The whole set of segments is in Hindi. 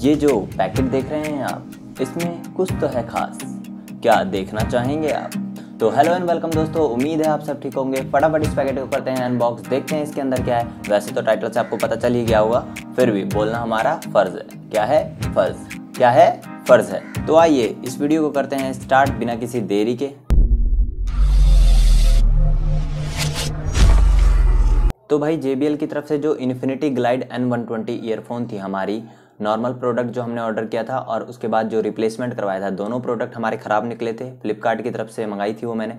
ये जो पैकेट देख रहे हैं आप इसमें कुछ तो है खास क्या देखना चाहेंगे आप तो हेलो एंड वेलकम दोस्तों उम्मीद है आप सब ठीक होंगे फटाफट इस पैकेट को करते हैं अनबॉक्स देखते हैं इसके अंदर क्या है वैसे तो टाइटल से आपको पता चल ही गया होगा फिर भी बोलना हमारा फ़र्ज़ है क्या है फ़र्ज़ क्या है फ़र्ज़ है तो आइए इस वीडियो को करते हैं स्टार्ट बिना किसी देरी के तो भाई JBL की तरफ से जो इन्फिनिटी ग्लाइड N120 ईयरफोन थी हमारी नॉर्मल प्रोडक्ट जो हमने ऑर्डर किया था और उसके बाद जो रिप्लेसमेंट करवाया था दोनों प्रोडक्ट हमारे ख़राब निकले थे फ्लिपकार्ट की तरफ से मंगाई थी वो मैंने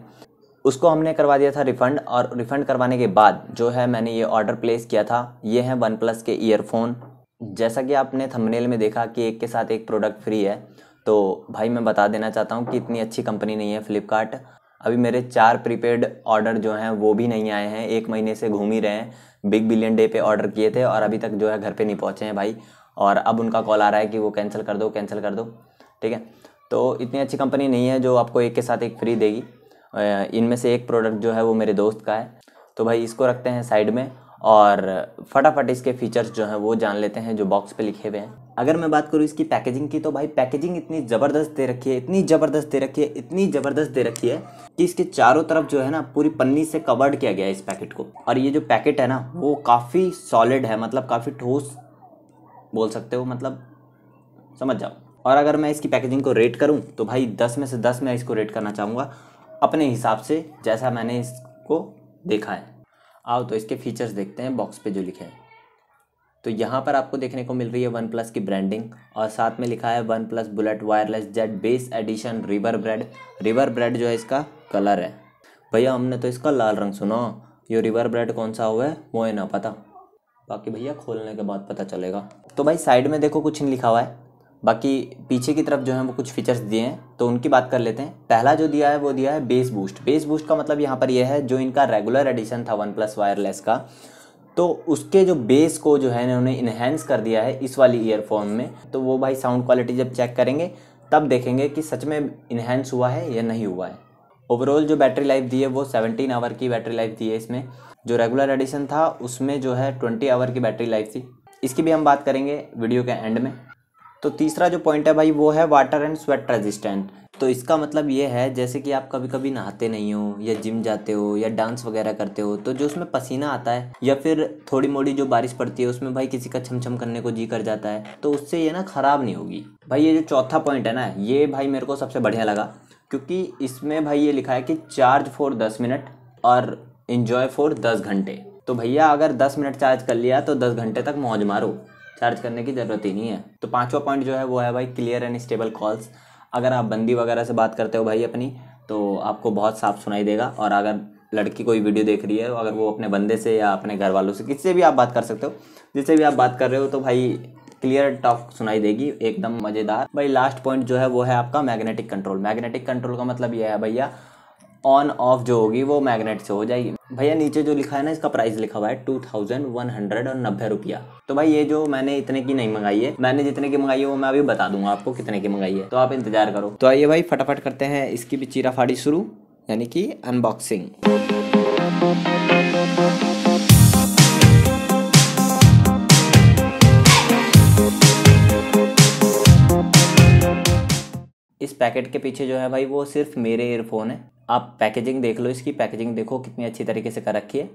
उसको हमने करवा दिया था रिफ़ंड और रिफ़ंड करवाने के बाद जो है मैंने ये ऑर्डर प्लेस किया था ये है वन प्लस के ईयरफोन जैसा कि आपने थंबनेल में देखा कि एक के साथ एक प्रोडक्ट फ्री है तो भाई मैं बता देना चाहता हूँ कि इतनी अच्छी कंपनी नहीं है फ्लिपकार्ट अभी मेरे चार प्रीपेड ऑर्डर जो हैं वो भी नहीं आए हैं एक महीने से घूम ही रहे हैं बिग बिलियन डे पे ऑर्डर किए थे और अभी तक जो है घर पे नहीं पहुँचे हैं भाई और अब उनका कॉल आ रहा है कि वो कैंसिल कर दो कैंसिल कर दो ठीक है तो इतनी अच्छी कंपनी नहीं है जो आपको एक के साथ एक फ्री देगी इनमें से एक प्रोडक्ट जो है वो मेरे दोस्त का है तो भाई इसको रखते हैं साइड में और फटाफट इसके फीचर्स जो हैं वो जान लेते हैं जो बॉक्स पे लिखे हुए हैं अगर मैं बात करूँ इसकी पैकेजिंग की तो भाई पैकेजिंग इतनी ज़बरदस्त दे रखी है इतनी ज़बरदस्त दे रखी है इतनी ज़बरदस्त दे रखी है कि इसके चारों तरफ जो है ना पूरी पन्नी से कवर्ड किया गया है इस पैकेट को और ये जो पैकेट है ना वो काफ़ी सॉलिड है मतलब काफ़ी ठोस बोल सकते हो मतलब समझ जाओ और अगर मैं इसकी पैकेजिंग को रेट करूँ तो भाई दस में से दस में इसको रेट करना चाहूँगा अपने हिसाब से जैसा मैंने इसको देखा है आओ तो इसके फीचर्स देखते हैं बॉक्स पे जो लिखे हैं तो यहाँ पर आपको देखने को मिल रही है वन प्लस की ब्रांडिंग और साथ में लिखा है one plus bullet wireless Z bass edition reverb red reverb red जो है इसका कलर है भैया हमने तो इसका लाल रंग सुना ये रिवर ब्रेड कौन सा हुआ है वो है ना पता बाकी भैया खोलने के बाद पता चलेगा तो भाई साइड में देखो कुछ नहीं लिखा हुआ है बाकी पीछे की तरफ जो है वो कुछ फीचर्स दिए हैं तो उनकी बात कर लेते हैं पहला जो दिया है वो दिया है बेस बूस्ट बेस बूस्ट का मतलब यहाँ पर यह है जो इनका रेगुलर एडिशन था वन प्लस वायरलेस का तो उसके जो बेस को जो है इन्होंने इन्हेंस कर दिया है इस वाली ईयरफोन में तो वो भाई साउंड क्वालिटी जब चेक करेंगे तब देखेंगे कि सच में इन्हेंस हुआ है या नहीं हुआ है ओवरऑल जो बैटरी लाइफ दी है वो सेवनटीन आवर की बैटरी लाइफ दी है इसमें जो रेगुलर एडिशन था उसमें जो है ट्वेंटी आवर की बैटरी लाइफ थी इसकी भी हम बात करेंगे वीडियो के एंड में तो तीसरा जो पॉइंट है भाई वो है वाटर एंड स्वेट रेजिस्टेंट तो इसका मतलब ये है जैसे कि आप कभी कभी नहाते नहीं हो या जिम जाते हो या डांस वगैरह करते हो तो जो उसमें पसीना आता है या फिर थोड़ी मोड़ी जो बारिश पड़ती है उसमें भाई किसी का छमछम करने को जी कर जाता है तो उससे ये ना ख़राब नहीं होगी भाई ये जो चौथा पॉइंट है ना ये भाई मेरे को सबसे बढ़िया लगा क्योंकि इसमें भाई ये लिखा है कि चार्ज फॉर दस मिनट और इन्जॉय फॉर दस घंटे तो भैया अगर दस मिनट चार्ज कर लिया तो दस घंटे तक मौज मारो चार्ज करने की ज़रूरत ही नहीं है तो पांचवा पॉइंट जो है वो है भाई क्लियर एंड स्टेबल कॉल्स अगर आप बंदी वगैरह से बात करते हो भाई अपनी तो आपको बहुत साफ सुनाई देगा और अगर लड़की कोई वीडियो देख रही है अगर वो अपने बंदे से या अपने घर वालों से किससे भी आप बात कर सकते हो जिससे भी आप बात कर रहे हो तो भाई क्लियर टफ सुनाई देगी एकदम मज़ेदार भाई लास्ट पॉइंट जो है वो है आपका मैग्नेटिक कंट्रोल मैग्नेटिक कंट्रोल का मतलब यह है भैया ऑन ऑफ जो होगी वो मैग्नेट से हो जाएगी भैया नीचे जो लिखा है ना इसका प्राइस लिखा हुआ है टू थाउजेंड वन हंड्रेड और नब्बे रुपया तो भाई ये जो मैंने इतने की नहीं मंगाई है मैंने जितने की मंगाई है वो मैं अभी बता दूंगा आपको कितने की मंगाई है तो आप इंतजार करो तो आइए भाई फटाफट करते हैं इसकी भी चीरा फाड़ी शुरू यानी कि अनबॉक्सिंग पैकेट के पीछे जो है भाई वो सिर्फ मेरे ईयरफोन है आप पैकेजिंग देख लो इसकी पैकेजिंग देखो कितनी अच्छी तरीके से कर रखी है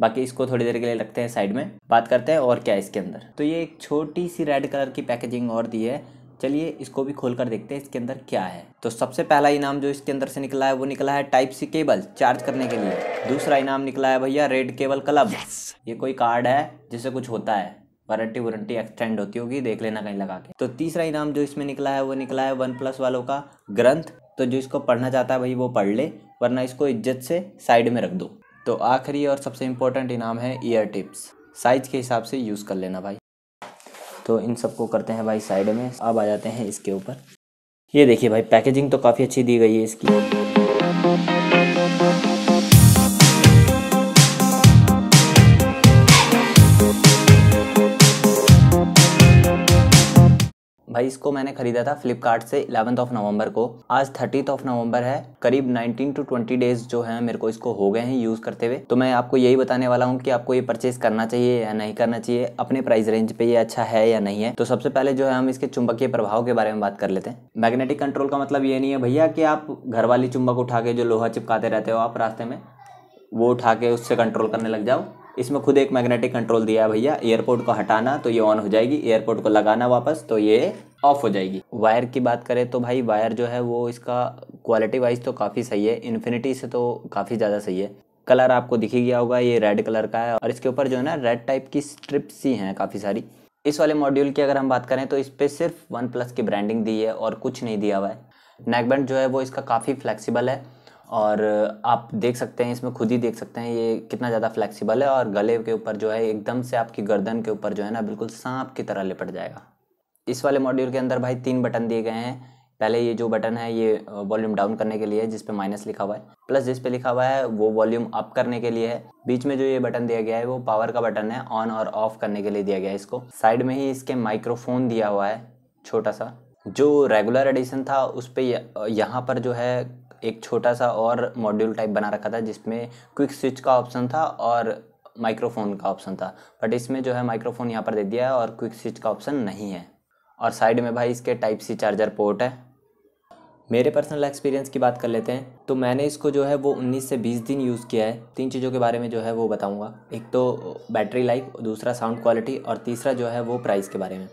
बाकी इसको थोड़ी देर के लिए रखते हैं साइड में बात करते हैं और क्या है इसके अंदर तो ये एक छोटी सी रेड कलर की पैकेजिंग और दी है चलिए इसको भी खोल कर देखते हैं इसके अंदर क्या है तो सबसे पहला इनाम जो इसके अंदर से निकला है वो निकला है टाइप सी केबल चार्ज करने के लिए दूसरा इनाम निकला है भैया रेड केबल क्लब yes! ये कोई कार्ड है जिससे कुछ होता है वारंटी वारंटी एक्सटेंड होती होगी देख लेना कहीं लगा के तो तीसरा इनाम जो इसमें निकला है वो निकला है वन प्लस वालों का ग्रंथ तो जो इसको पढ़ना चाहता है भाई वो पढ़ ले वरना इसको इज्जत से साइड में रख दो तो आखिरी और सबसे इम्पोर्टेंट इनाम है ईयर टिप्स साइज के हिसाब से यूज़ कर लेना भाई तो इन सबको करते हैं भाई साइड में अब आ जाते हैं इसके ऊपर ये देखिए भाई पैकेजिंग तो काफ़ी अच्छी दी गई है इसकी भाई इसको मैंने खरीदा था फ्लिपकार्ट से इलेवंथ ऑफ नवंबर को आज थर्टीथ ऑफ नवंबर है करीब 19 टू 20 डेज जो है मेरे को इसको हो गए हैं यूज़ करते हुए तो मैं आपको यही बताने वाला हूँ कि आपको ये परचेज करना चाहिए या नहीं करना चाहिए अपने प्राइस रेंज पे ये अच्छा है या नहीं है तो सबसे पहले जो है हम इसके चुंबकीय प्रभाव के बारे में बात कर लेते हैं मैग्नेटिक कंट्रोल का मतलब ये नहीं है भैया कि आप घर वाली चुंबक उठा के जो लोहा चिपकाते रहते हो आप रास्ते में वो उठा के उससे कंट्रोल करने लग जाओ इसमें खुद एक मैग्नेटिक कंट्रोल दिया है भैया एयरपोर्ट को हटाना तो ये ऑन हो जाएगी एयरपोर्ट को लगाना वापस तो ये ऑफ हो जाएगी वायर की बात करें तो भाई वायर जो है वो इसका क्वालिटी वाइज तो काफ़ी सही है इन्फिनिटी से तो काफ़ी ज़्यादा सही है कलर आपको दिख ही गया होगा ये रेड कलर का है और इसके ऊपर जो है ना रेड टाइप की स्ट्रिप्स ही हैं काफ़ी सारी इस वाले मॉड्यूल की अगर हम बात करें तो इस पर सिर्फ वन प्लस की ब्रांडिंग दी है और कुछ नहीं दिया हुआ है नेकबैंड जो है वो इसका काफ़ी फ्लेक्सिबल है और आप देख सकते हैं इसमें खुद ही देख सकते हैं ये कितना ज़्यादा फ्लेक्सिबल है और गले के ऊपर जो है एकदम से आपकी गर्दन के ऊपर जो है ना बिल्कुल सांप की तरह लिपट जाएगा इस वाले मॉड्यूल के अंदर भाई तीन बटन दिए गए हैं पहले ये जो बटन है ये वॉल्यूम डाउन करने के लिए है जिसपे माइनस लिखा हुआ है प्लस जिसपे लिखा हुआ है वो वॉल्यूम अप करने के लिए है बीच में जो ये बटन दिया गया है वो पावर का बटन है ऑन और ऑफ करने के लिए दिया गया है इसको साइड में ही इसके माइक्रोफोन दिया हुआ है छोटा सा जो रेगुलर एडिशन था उस पर यहाँ पर जो है एक छोटा सा और मॉड्यूल टाइप बना रखा था जिसमें क्विक स्विच का ऑप्शन था और माइक्रोफोन का ऑप्शन था बट इसमें जो है माइक्रोफोन यहाँ पर दे दिया है और क्विक स्विच का ऑप्शन नहीं है और साइड में भाई इसके टाइप सी चार्जर पोर्ट है मेरे पर्सनल एक्सपीरियंस की बात कर लेते हैं तो मैंने इसको जो है वो 19 से 20 दिन यूज़ किया है तीन चीज़ों के बारे में जो है वो बताऊंगा एक तो बैटरी लाइफ दूसरा साउंड क्वालिटी और तीसरा जो है वो प्राइस के बारे में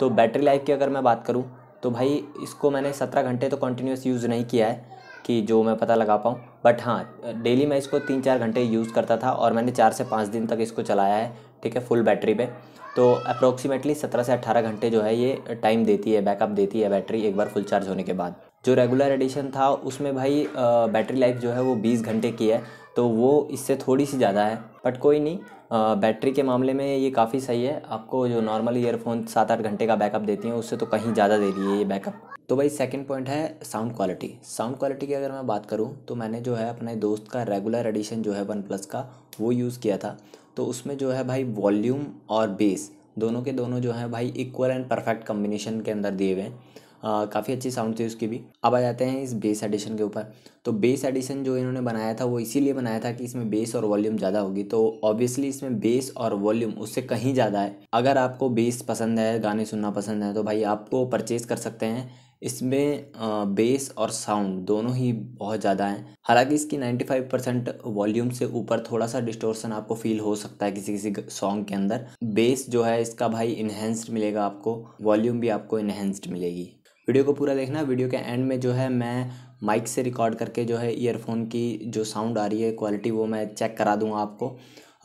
तो बैटरी लाइफ की अगर मैं बात करूँ तो भाई इसको मैंने सत्रह घंटे तो कंटिन्यूस यूज़ नहीं किया है कि जो मैं पता लगा पाऊँ बट हाँ डेली मैं इसको तीन चार घंटे यूज़ करता था और मैंने चार से पाँच दिन तक इसको चलाया है ठीक है फुल बैटरी पे तो अप्रोक्सीमेटली सत्रह से अट्ठारह घंटे जो है ये टाइम देती है बैकअप देती है बैटरी एक बार फुल चार्ज होने के बाद जो रेगुलर एडिशन था उसमें भाई बैटरी लाइफ जो है वो बीस घंटे की है तो वो इससे थोड़ी सी ज़्यादा है बट कोई नहीं आ, बैटरी के मामले में ये काफ़ी सही है आपको जो नॉर्मल ईयरफोन सात आठ घंटे का बैकअप देती हैं उससे तो कहीं ज़्यादा दे रही है ये बैकअप तो भाई सेकंड पॉइंट है साउंड क्वालिटी साउंड क्वालिटी की अगर मैं बात करूं तो मैंने जो है अपने दोस्त का रेगुलर एडिशन जो है वन प्लस का वो यूज़ किया था तो उसमें जो है भाई वॉल्यूम और बेस दोनों के दोनों जो है भाई इक्वल एंड परफेक्ट कम्बिनेशन के अंदर दिए हुए हैं काफ़ी अच्छी साउंड थी उसकी भी अब आ जाते हैं इस बेस एडिशन के ऊपर तो बेस एडिशन जो इन्होंने बनाया था वो इसीलिए बनाया था कि इसमें बेस और वॉल्यूम ज़्यादा होगी तो ऑब्वियसली इसमें बेस और वॉल्यूम उससे कहीं ज़्यादा है अगर आपको बेस पसंद है गाने सुनना पसंद है तो भाई आपको परचेज़ कर सकते हैं इसमें बेस और साउंड दोनों ही बहुत ज़्यादा हैं हालांकि इसकी 95 परसेंट वॉल्यूम से ऊपर थोड़ा सा डिस्टोर्सन आपको फील हो सकता है किसी किसी सॉन्ग के अंदर बेस जो है इसका भाई इन्हेंस्ड मिलेगा आपको वॉल्यूम भी आपको इन्हेंस्ड मिलेगी वीडियो को पूरा देखना वीडियो के एंड में जो है मैं माइक से रिकॉर्ड करके जो है ईयरफोन की जो साउंड आ रही है क्वालिटी वो मैं चेक करा दूँगा आपको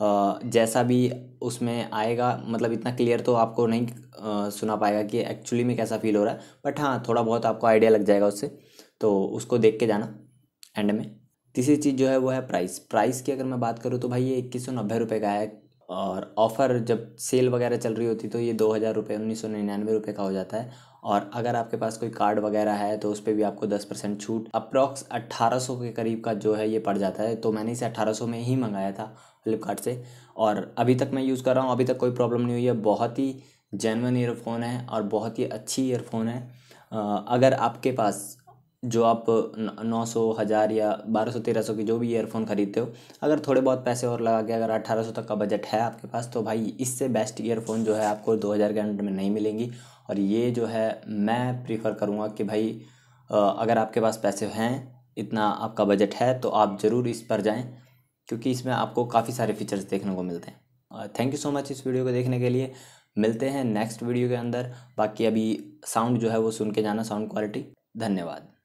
जैसा भी उसमें आएगा मतलब इतना क्लियर तो आपको नहीं सुना पाएगा कि एक्चुअली में कैसा फील हो रहा है बट हाँ थोड़ा बहुत आपको आइडिया लग जाएगा उससे तो उसको देख के जाना एंड में तीसरी चीज़ जो है वो है प्राइस प्राइस की अगर मैं बात करूँ तो भाई ये इक्कीस सौ नब्बे रुपये का है और ऑफ़र जब सेल वगैरह चल रही होती तो ये दो हज़ार रुपये उन्नीस सौ निन्यानवे रुपये का हो जाता है और अगर आपके पास कोई कार्ड वगैरह है तो उस पर भी आपको दस परसेंट छूट अप्रॉक्स अट्ठारह सौ के करीब का जो है ये पड़ जाता है तो मैंने इसे अट्ठारह सौ में ही मंगाया था फ्लिपकार्ट से और अभी तक मैं यूज़ कर रहा हूँ अभी तक कोई प्रॉब्लम नहीं हुई है बहुत ही जेनवन ईयरफोन है और बहुत ही अच्छी ईयरफोन है अगर आपके पास जो आप नौ सौ हज़ार या बारह सौ तेरह सौ की जो भी ईयरफोन ख़रीदते हो अगर थोड़े बहुत पैसे और लगा के अगर अठारह सौ तक का बजट है आपके पास तो भाई इससे बेस्ट ईयरफोन जो है आपको दो हज़ार के अंडर में नहीं मिलेंगी और ये जो है मैं प्रीफर करूँगा कि भाई अगर आपके पास पैसे हैं इतना आपका बजट है तो आप ज़रूर इस पर जाएँ क्योंकि इसमें आपको काफ़ी सारे फीचर्स देखने को मिलते हैं थैंक यू सो मच इस वीडियो को देखने के लिए मिलते हैं नेक्स्ट वीडियो के अंदर बाकी अभी साउंड जो है वो सुन के जाना साउंड क्वालिटी धन्यवाद